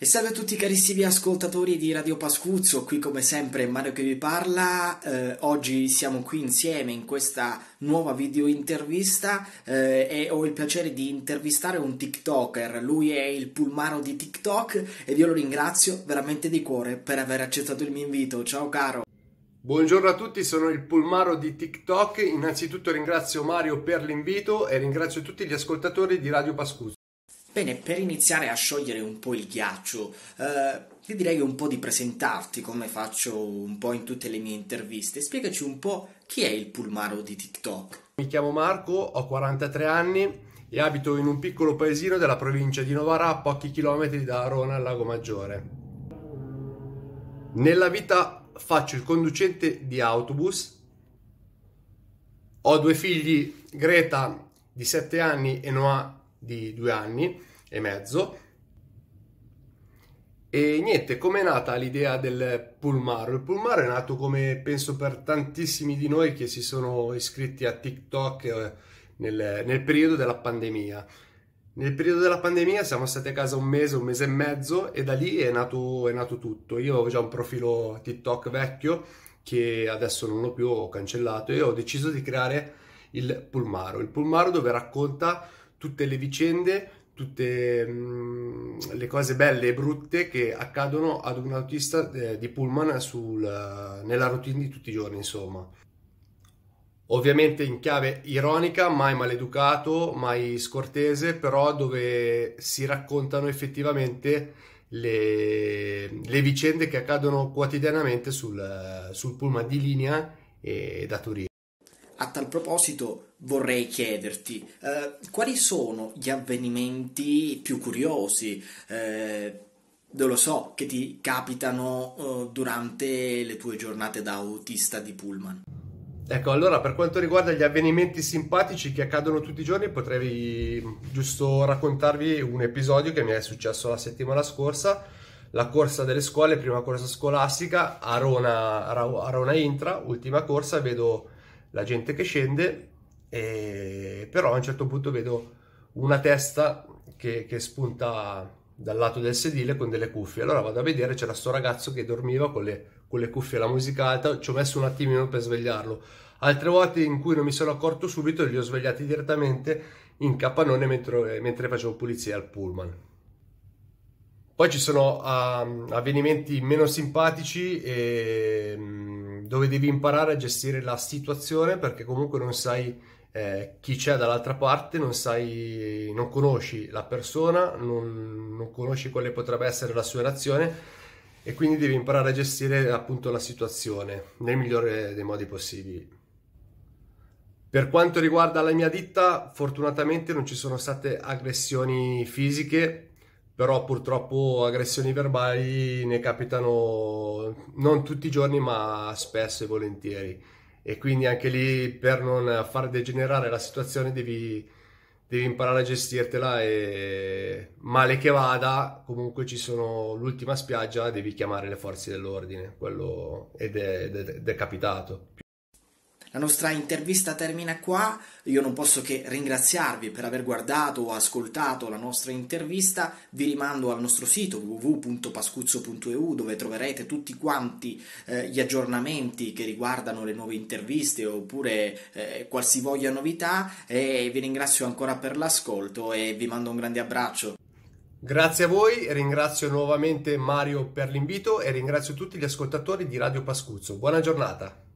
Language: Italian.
E salve a tutti carissimi ascoltatori di Radio Pascuzzo, qui come sempre Mario che vi parla, eh, oggi siamo qui insieme in questa nuova video intervista eh, e ho il piacere di intervistare un TikToker, lui è il pulmaro di TikTok ed io lo ringrazio veramente di cuore per aver accettato il mio invito, ciao caro! Buongiorno a tutti, sono il Pulmaro di TikTok. Innanzitutto ringrazio Mario per l'invito e ringrazio tutti gli ascoltatori di Radio Pascuzzo. Bene, per iniziare a sciogliere un po' il ghiaccio, eh, ti direi un po' di presentarti come faccio un po' in tutte le mie interviste. Spiegaci un po' chi è il pulmaro di TikTok. Mi chiamo Marco, ho 43 anni e abito in un piccolo paesino della provincia di Novara a pochi chilometri da Arona al Lago Maggiore. Nella vita faccio il conducente di autobus, ho due figli, Greta di 7 anni e Noah di due anni e mezzo. E niente, com'è nata l'idea del Pulmaro? Il Pulmaro è nato come penso per tantissimi di noi che si sono iscritti a TikTok eh, nel, nel periodo della pandemia. Nel periodo della pandemia siamo stati a casa un mese, un mese e mezzo e da lì è nato, è nato tutto. Io avevo già un profilo TikTok vecchio che adesso non ho più, ho cancellato e ho deciso di creare il Pulmaro. Il Pulmaro dove racconta tutte le vicende, tutte mh, mm, le cose belle e brutte che accadono ad un autista eh, di pullman sul, eh, nella routine di tutti i giorni, insomma. Ovviamente in chiave ironica, mai maleducato, mai scortese, però dove si raccontano effettivamente le, le vicende che accadono quotidianamente sul, eh, sul pullman di linea e da Turino a tal proposito vorrei chiederti eh, quali sono gli avvenimenti più curiosi, eh, non lo so, che ti capitano eh, durante le tue giornate da autista di Pullman. Ecco, allora per quanto riguarda gli avvenimenti simpatici che accadono tutti i giorni, potrei giusto raccontarvi un episodio che mi è successo la settimana scorsa, la corsa delle scuole, prima corsa scolastica, Arona, Arona Intra, ultima corsa, vedo la gente che scende, e... però a un certo punto vedo una testa che, che spunta dal lato del sedile con delle cuffie. Allora vado a vedere, c'era sto ragazzo che dormiva con le, con le cuffie alla musica alta, ci ho messo un attimino per svegliarlo. Altre volte in cui non mi sono accorto subito li ho svegliati direttamente in capannone mentre, mentre facevo pulizia al pullman. Poi ci sono um, avvenimenti meno simpatici e um, dove devi imparare a gestire la situazione perché comunque non sai eh, chi c'è dall'altra parte, non, sai, non conosci la persona, non, non conosci quale potrebbe essere la sua reazione e quindi devi imparare a gestire appunto la situazione nel migliore dei modi possibili. Per quanto riguarda la mia ditta, fortunatamente non ci sono state aggressioni fisiche però purtroppo aggressioni verbali ne capitano non tutti i giorni ma spesso e volentieri e quindi anche lì per non far degenerare la situazione devi, devi imparare a gestirtela e male che vada comunque ci sono l'ultima spiaggia devi chiamare le forze dell'ordine quello ed è, ed è, ed è capitato la nostra intervista termina qua, io non posso che ringraziarvi per aver guardato o ascoltato la nostra intervista, vi rimando al nostro sito www.pascuzzo.eu dove troverete tutti quanti eh, gli aggiornamenti che riguardano le nuove interviste oppure eh, qualsivoglia novità e vi ringrazio ancora per l'ascolto e vi mando un grande abbraccio. Grazie a voi, ringrazio nuovamente Mario per l'invito e ringrazio tutti gli ascoltatori di Radio Pascuzzo. Buona giornata.